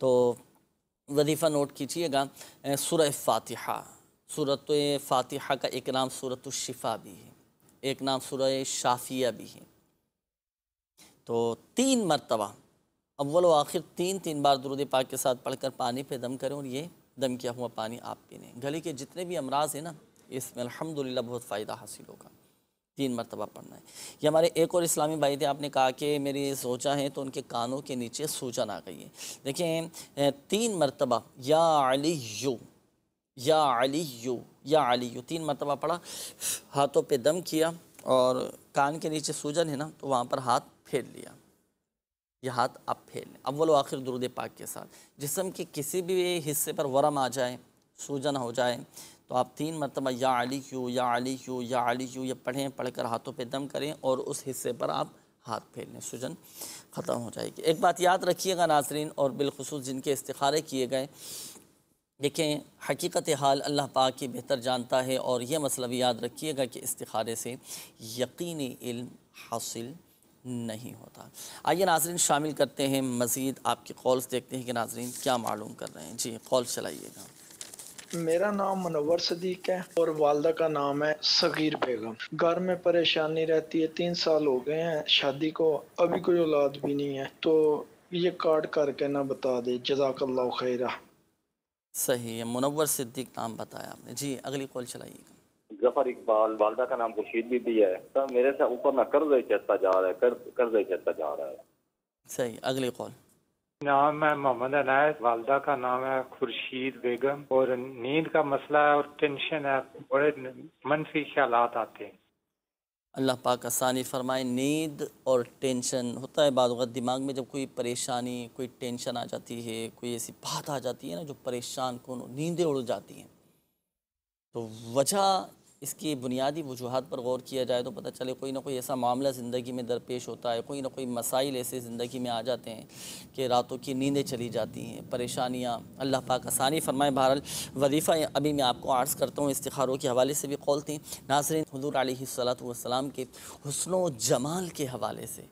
तो वजीफ़ा नोट कीजिएगा सूरह फातिहा सूरत फातिहा का एक नाम सूरत शिफा भी है एक नाम सूरह शाफिया भी है तो तीन मरतबा अव्वल आखिर तीन तीन बार दुरुद पाक के साथ पढ़कर पानी पे दम करें और ये दम किया हुआ पानी आप पीने गले के जितने भी अमराज हैं ना इसमें अलहमदिल्ला बहुत फ़ायदा हासिल होगा तीन मरतबा पढ़ना है ये हमारे एक और इस्लामी भाई थे आपने कहा कि मेरी सोचा है तो उनके कानों के नीचे सूचन आ गई है देखें तीन मरतबा या अली यू या अली यू या अली यू तीन मरतबा पढ़ा हाथों पे दम किया और कान के नीचे सूजन है ना तो वहाँ पर हाथ फेर लिया ये हाथ आप फैलें अव्वल आखिर दुरुद पाक के साथ जिसम के किसी भी हिस्से पर वरम आ जाए सूजन हो जाए तो आप तीन मरतबा या अली क्यों या अली क्यों या अली क्यों ये पढ़ें पढ़कर हाथों पे दम करें और उस हिस्से पर आप हाथ फेर लें सूजन ख़त्म हो जाएगी एक बात याद रखिएगा नाजरीन और बिलखसूस जिनके इस्तारे किए गए देखें हकीकत हाल अल्लाह पाक ही बेहतर जानता है और यह मसला भी याद रखिएगा कि इस्तारे से यकीनी इल्म हासिल नहीं होता आइए नाजरीन शामिल करते हैं मज़ीद आपके कॉल्स देखते हैं कि नाजरीन क्या मालूम कर रहे हैं जी कॉल चलाइएगा मेरा नाम मुनवर सदीक है और वालदा का नाम है सगीर बेगम घर में परेशानी रहती है तीन साल हो गए हैं शादी को अभी कोई औलाद भी नहीं है तो ये कार्ड करके ना बता दे जजाकल्ला खैरा सही है मुनवर सिद्दीक नाम बताया आपने जी अगली कॉल चलाइएगा जफर इकबाल वालदा का नाम खुर्शीद भी दिया है सब मेरे से ऊपर ना कर्ज ही चलता जा रहा है कर्ज ही चलता जा रहा है सही अगले कॉल नाम है मोहम्मद अनायत वालदा का नाम है खुर्शीद बेगम और नींद का मसला है और टेंशन है बड़े मनफी ख्याल आते हैं अल्लाह पाक आसानी फरमाए नींद और टेंशन होता है बाद दिमाग में जब कोई परेशानी कोई टेंशन आ जाती है कोई ऐसी बात आ जाती है ना जो परेशान कौन नींदें उड़ जाती हैं तो वजह इसकी बुनियादी वजूहत पर गौर किया जाए तो पता चले कोई ना कोई ऐसा मामला ज़िंदगी में दरपेश होता है कोई ना कोई मसाइल ऐसे ज़िंदगी में आ जाते हैं कि रातों की नींदें चली जाती हैं परेशानियाँ अल्लाह पाक आसानी फरमाए बहरहाल वजीफ़ा अभी मैं आपको आर्ज़ करता हूँ इस्तारों के हवाले से भी कौल थी नाजरन हजूर आसलाम के हसन जमाल के हवाले से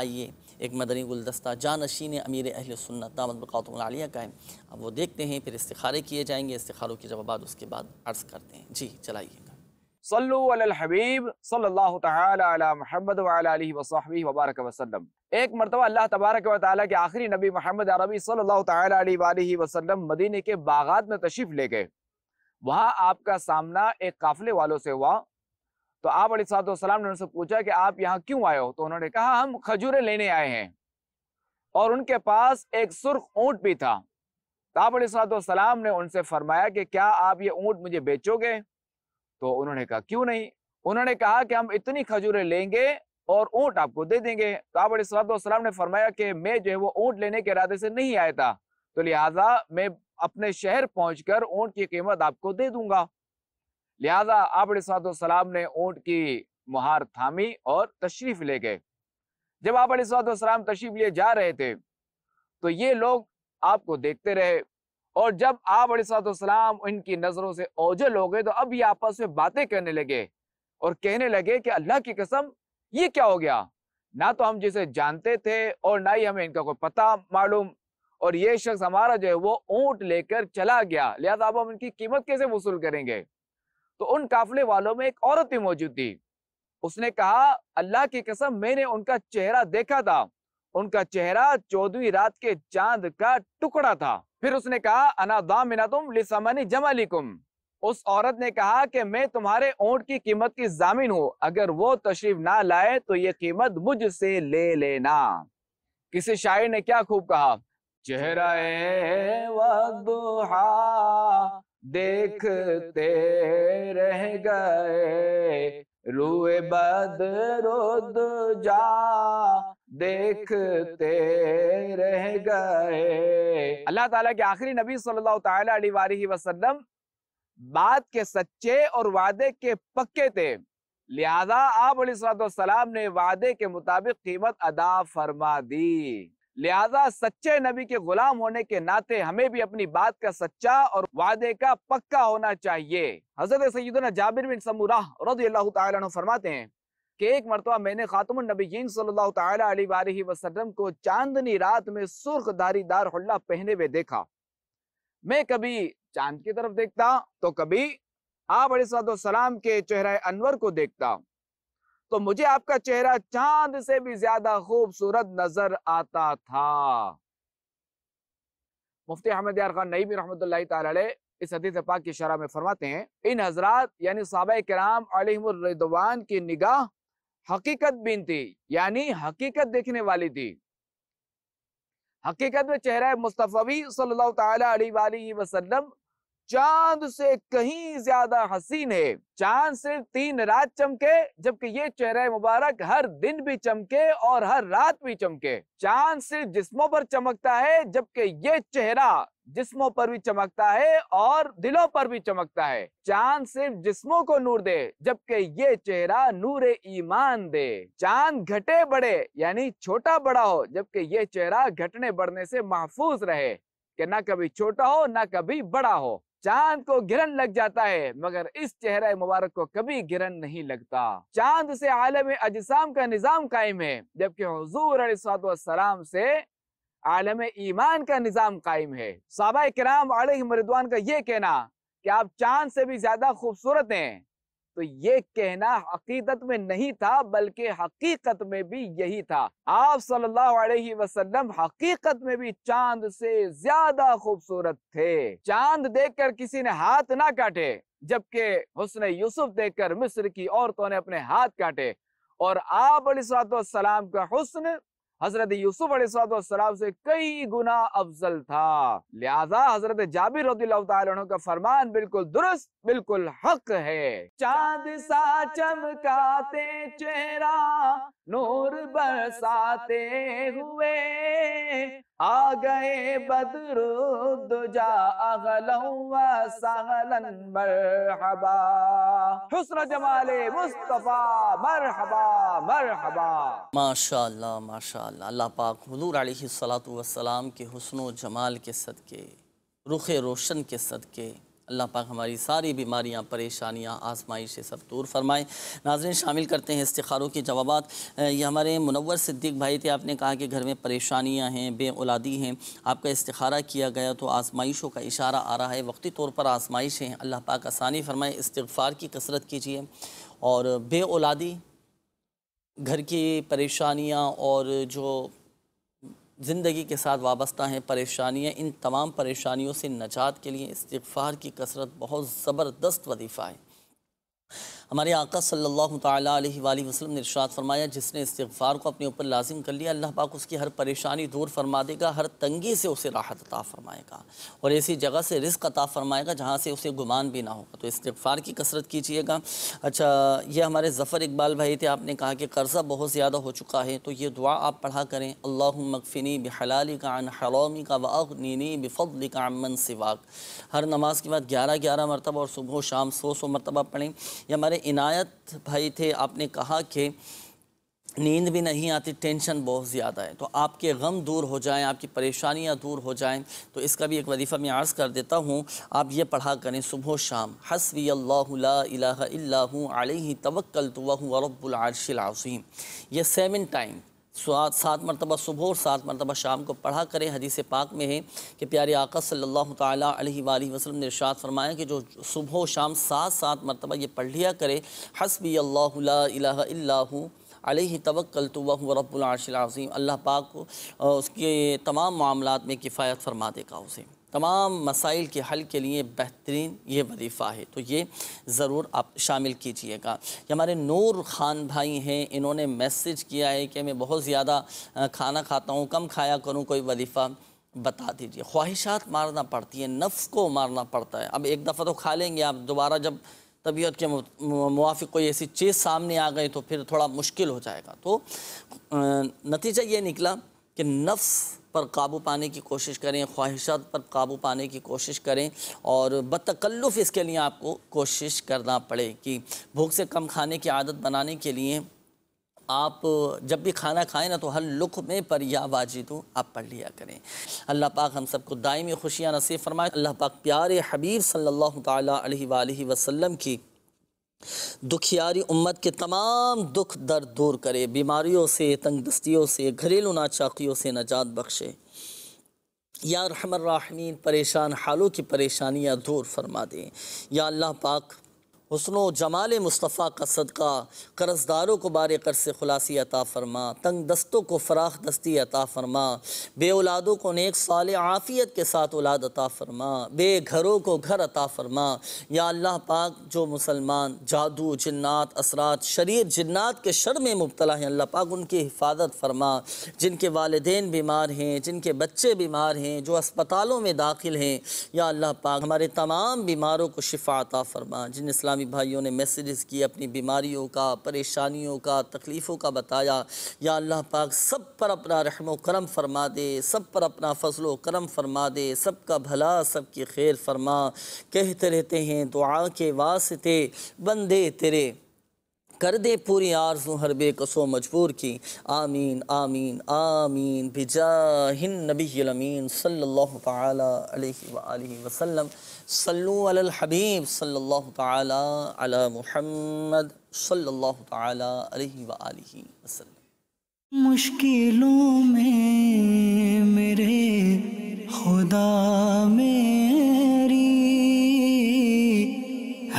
आइए एक मदनी गुलदस्ता जानशीन अमीर अहल सुन्नत दामद बक़ातमालिया का है अब वो देखते हैं फिर इस्तारे किए जाएंगे इस्तारों के जवाब उसके बाद अर्ज़ करते हैं जी चलाइएगा सल्लुबीब वबारक वसलम एक मरतबा अल्लाह तबारक वाली के आखिरी नबी मोहम्मद अरबी सल्लल्लाहु मदीने के बागात में तशीफ ले गए वहाँ आपका सामना एक काफ़िले वालों से हुआ तो आप सलाम ने उनसे पूछा कि आप यहाँ क्यों आए हो तो उन्होंने कहा हम खजूरें लेने आए हैं और उनके पास एक सुर्ख ऊंट भी था तो आप सलाम ने उनसे फरमाया कि क्या आप ये ऊंट मुझे बेचोगे तो उन्होंने कहा क्यों नहीं उन्होंने कहा कि हम इतनी खजूरें लेंगे और ऊंट आपको दे देंगे तो आप सलाम ने फरमाया कि मैं जो है वो ऊंट लेने के इरादे से नहीं आया था तो लिहाजा मैं अपने शहर पहुंचकर ऊंट की कीमत आपको दे दूंगा लिहाजा आप सलाम ने ऊंट की मुहार थामी और तशरीफ ले गए जब आप सलाम तशरीफ लिए जा रहे थे तो ये लोग आपको देखते रहे और जब आप सलाम इनकी नजरों से ओझल हो गए तो अब ये आपस में बातें करने लगे और कहने लगे कि अल्लाह की कसम ये क्या हो गया ना तो हम जिसे जानते थे और ना ही हमें इनका कोई पता मालूम और ये शख्स हमारा जो है वो ऊंट लेकर चला गया लिहाजा अब हम इनकी कीमत कैसे वसूल करेंगे तो उन काफले वालों में एक औरत भी मौजूद थी उसने कहा अल्लाह की कसम मैंने उनका चेहरा देखा था उनका चेहरा चौदवी रात के चांद का टुकड़ा था फिर उसने कहा अनादामिना तुम लिसमनी जमालिकुम उस औरत ने कहा कि मैं तुम्हारे ऊंट की कीमत की जामिन हूँ अगर वो तशरीफ ना लाए तो ये कीमत मुझसे ले लेना किसी शायर ने क्या खूब कहा चेहरा देखते रह गए रुए बद रोद जा देखते रह गए अल्लाह ताला के आखिरी नबी सल्लल्लाहु अलैहि वसल्लम बात के सच्चे और वादे के पक्के थे लिहाजा आप सलाम ने वादे के मुताबिक कीमत अदा फरमा दी लिहाजा सच्चे नबी के गुलाम होने के नाते हमें भी अपनी बात का सच्चा और वादे का पक्का होना चाहिए हजरत सैदना जाबिर बिन समूरा फरमाते हैं कि एक मरतबा मैंने ख़ातमनबीन सल्ला वसलम को चांदनी रात में सुर्ख धारीदार हल्ला पहने हुए देखा मैं कभी चांद की तरफ देखता तो कभी आप सलाम के चेहरा अनवर को देखता तो मुझे आपका चेहरा चांद से भी ज्यादा खूबसूरत नजर आता था मुफ्ती अहमद यार खान नईबी रहमत इस हदीस पाक की शराह में फरमाते हैं इन हजरात यानी साहब कराम की निगाह हकीकत बीन थी यानी हकीकत देखने वाली थी हकीकत में चेहरा मुस्तफ़ी सल्लल्लाहु अलैहि वसल्लम चांद से कहीं ज्यादा हसीन है चांद सिर्फ तीन रात चमके जबकि ये चेहरा मुबारक हर दिन भी चमके और हर रात भी चमके चांद सिर्फ जिस्मों पर चमकता है जबकि ये चेहरा जिस्मों पर भी चमकता है और दिलों पर भी चमकता है चांद सिर्फ जिस्मों को नूर दे जबकि ये चेहरा नूर ईमान दे चांद घटे बड़े यानी छोटा बड़ा हो जबकि ये चेहरा घटने बढ़ने से महफूज रहे कि ना कभी छोटा हो ना कभी बड़ा हो चांद को गिरन लग जाता है मगर इस चेहरा मुबारक को कभी गिरन नहीं लगता चांद से आलम अजसाम का निज़ाम कायम है जबकि हजूर सलाम से आलम ईमान का निज़ाम कायम है साबा कराम मरदवान का ये कहना कि आप चांद से भी ज्यादा खूबसूरत हैं तो ये कहना हकीकत में नहीं था बल्कि हकीकत में भी यही था आप सल्लल्लाहु अलैहि वसल्लम हकीकत में भी चांद से ज्यादा खूबसूरत थे चांद देखकर किसी ने हाथ ना काटे जबकि हुसन यूसुफ देखकर मिस्र की औरतों ने अपने हाथ काटे और आप सलाम का हुस्न हजरत यूसुफ अलैहिस्सलाम से कई गुना अफजल था लिहाजा हजरत जाबिर का फरमान बिल्कुल दुरुस्त बिल्कुल हक है चांद सा चमकाते चेहरा नूर बरसाते हुए आ गए बदरुद्जा सहलन जमाले मुस्तफा मरहबा मरहबा माशाल्लाह माशाल्लाह जमाल अल्लाह पाक हजूर आलतम के हसन जमाल के सदक़े रुख रोशन के सदक़े अल्लाह पाक हमारी सारी बीमारियां परेशानियां आजमाइशें सब दूर फरमाएँ नाजरन शामिल करते हैं इस्तारों के जवाब ये हमारे मुनवर सिद्दीक भाई थे आपने कहा कि घर में परेशानियां हैं बे औलादी हैं आपका इस्तारा किया गया तो आजमाइशों का इशारा आ रहा है वक्ती तौर पर आजमाइशें हैं अल्लाह पाक आसानी फरमाए इस्तफ़ार की कसरत कीजिए और बे औलादी घर की परेशानियाँ और जो ज़िंदगी के साथ वाबस्ता हैं परेशानियाँ इन तमाम परेशानियों से नजात के लिए इस्तफ़ार की कसरत बहुत ज़बरदस्त वदीफ़ा है हमारे आका सल्लल्लाहु अलैहि वसल्लम ने इरशाद फरमाया जिसने इस्तफ़ार को अपने ऊपर लाजिम कर लिया अल्लाह पाक उसकी हर परेशानी दूर फरमा देगा हर तंगी से उसे राहत अता फरमाएगा और ऐसी जगह से रिस्क अता फरमाएगा जहाँ से उसे गुमान भी ना होगा तो इस्तफ़ार की कसरत कीजिएगा अच्छा ये हमारे ज़फ़र इकबाल भाई थे आपने कहा कि कर्ज़ा बहुत ज़्यादा हो चुका है तो ये दुआ आप पढ़ा करें अल्लाह मकफ़िनी बिहलाली का अन हरामी का वाहनी बफ़ली का अमन सिवाक हर नमाज के बाद ग्यारह ग्यारह मरतबा और सुबह शाम सौ सौ मरतबा पढ़ें ये हमारे इनायत भाई थे आपने कहा कि नींद भी नहीं आती टेंशन बहुत ज़्यादा है तो आपके गम दूर हो जाएं आपकी परेशानियां दूर हो जाएं तो इसका भी एक वजीफ़ा मैं अर्ज़ कर देता हूँ आप ये पढ़ा करें सुबह शाम हसवी अल्लाह तवक्ल तो वह रबारशीम यह सेवन टाइम सात मरतबा सुबह और सात मरतबा शाम को पढ़ा करें हदीस पाक में है कि प्यारे आका सल्ला वसल्लम ने इरशाद फरमाया कि जो सुबह शाम सात सात मरतबा ये पढ़ लिया करे हसबी अल्लाह अलही तवक्ल तो वह रबारशीम अल्लाह पाक को उसके तमाम मामला में किफ़ायत फरमा देगा उसे तमाम मसाइल के हल के लिए बेहतरीन ये वजीफ़ा है तो ये ज़रूर आप शामिल कीजिएगा ये हमारे नूर खान भाई हैं इन्होंने मैसेज किया है कि मैं बहुत ज़्यादा खाना खाता हूँ कम खाया करूँ कोई वजीफ़ा बता दीजिए ख्वाहिशात मारना पड़ती है नफ्स को मारना पड़ता है अब एक दफ़ा तो खा लेंगे आप दोबारा जब तबीयत के मुआफ़ कोई ऐसी चीज़ सामने आ गई तो फिर थोड़ा मुश्किल हो जाएगा तो नतीजा ये निकला कि नफ्स पर काबू पाने की कोशिश करें ख्वाहिशात पर काबू पाने की कोशिश करें और बतकल्लुफ़ इसके लिए आपको कोशिश करना पड़ेगी भूख से कम खाने की आदत बनाने के लिए आप जब भी खाना खाएं ना तो हर लुक में पर या वाजिदो तो आप पढ़ लिया करें अल्लाह पाक हम सबको दायमी खुशियाँ नसीब फरमाए अल्लाह पाक प्यारे हबीब सल्लल्लाहु अलैहि वसल्लम की दुखियारी उम्मत के तमाम दुख दर्द दूर करे बीमारियों से तंग दस्तियों से घरेलू नाचाकियों से नजात बख्शे या राहमीन परेशान हालों की परेशानियाँ दूर फरमा दें या अल्लाह पाक हसन जमाल मुस्तफ़ा का सदका कर्जदारों को बार कर से खुलासी अता फ़रमा तंग दस्तों को फराख दस्ती अता फ़रमा बे औलादों को नेक साल आफ़ियत के साथ औलाद अता फ़रमा बे घरों को घर अता फ़रमा या अल्लाह पाक जो मुसलमान जादू जन्नात असरात शरीर जन्नात के शर में मुबतला हैं अल्लाह पाक उनकी हिफाजत फरमा जिनके वालदेन बीमार हैं जिनके बच्चे बीमार हैं जो अस्पतालों में दाखिल हैं या अल्लाह पाक हमारे तमाम बीमारों को शिफा अता फ़रमा जिन इस्लाम इस्लामी भाइयों ने मैसेजेस किए अपनी बीमारियों का परेशानियों का तकलीफ़ों का बताया या अल्लाह पाक सब पर अपना रहम करम फरमा दे सब पर अपना फसल करम फरमा दे सब का भला सब की खैर फरमा कहते रहते हैं दुआ के वास्ते बंदे तेरे कर दे पूरी आरजू हर बेकसो मजबूर की आमीन आमीन आमीन बिजा हिन नबी अमीन सल्लल्लाहु अलैहि वसल्लम صلوا على الحبيب صلى الله تعالى على محمد صلى الله تعالى عليه وآله وسلم مشکلوں میں میرے خدا میری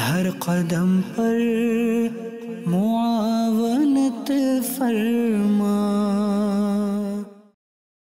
ہر قدم پر معاونت فرما